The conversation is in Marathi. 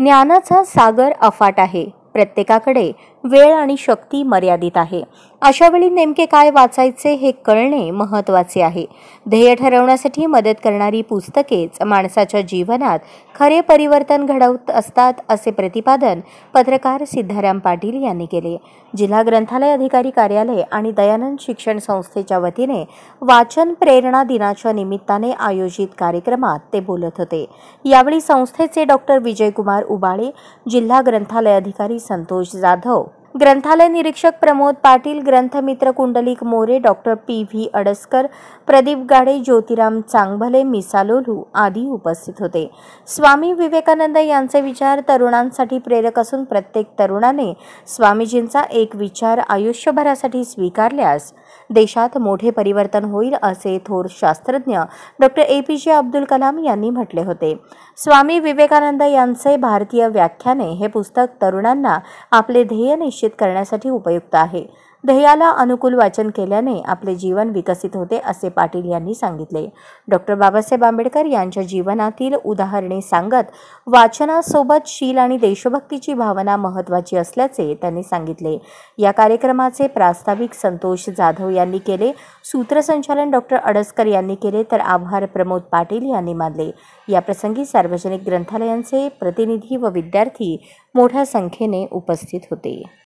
ज्ञानाचा सागर अफाट आहे प्रत्येकाकडे वेळ आणि शक्ती मर्यादित आहे अशा वेळी नेमके काय वाचायचे हे कळणे महत्वाचे आहे ध्येय ठरवण्यासाठी मदत करणारी पुस्तकेच माणसाच्या जीवनात खरे परिवर्तन घडवत असतात असे प्रतिपादन पत्रकार सिद्धाराम पाटील यांनी केले जिल्हा ग्रंथालय अधिकारी कार्यालय आणि दयानंद शिक्षण संस्थेच्या वतीने वाचन प्रेरणा दिनाच्या निमित्ताने आयोजित कार्यक्रमात ते बोलत होते यावेळी संस्थेचे डॉक्टर विजयकुमार उबाळे जिल्हा ग्रंथालय अधिकारी Santosh Jadhav ग्रंथालय निरीक्षक प्रमोद पाटील ग्रंथमित्र Kundalik More doctor P V Adaskar Pradeep Gade Jyotiram Changbhale मिसालोलू आदी उपस्थित होते स्वामी विवेकानंद यांचे विचार तरुणांसाठी प्रेरक असून प्रत्येक तरुणाने स्वामीजींचा एक विचार आयुष्यभरासाठी स्वीकारल्यास देशात मोठे परिवर्तन होईल असे थोर शास्त्रज्ञ डॉक्टर ए पी जे अब्दुल कलाम यांनी म्हटले होते स्वामी विवेकानंद यांचे भारतीय व्याख्याने हे पुस्तक तरुणांना आपले ध्येय निश्चित करण्यासाठी उपयुक्त आहे ध्येयाला अनुकूल वाचन केल्याने आपले जीवन विकसित होते असे पाटील यांनी सांगितले डॉक्टर बाबासाहेब आंबेडकर यांच्या जीवनातील उदाहरणे सांगत वाचनासोबत शील आणि देशभक्तीची भावना महत्त्वाची असल्याचे त्यांनी सांगितले या कार्यक्रमाचे प्रास्ताविक संतोष जाधव यांनी केले सूत्रसंचालन डॉक्टर अडसकर यांनी केले तर आभार प्रमोद पाटील यांनी मानले याप्रसंगी सार्वजनिक ग्रंथालयांचे प्रतिनिधी व विद्यार्थी मोठ्या संख्येने उपस्थित होते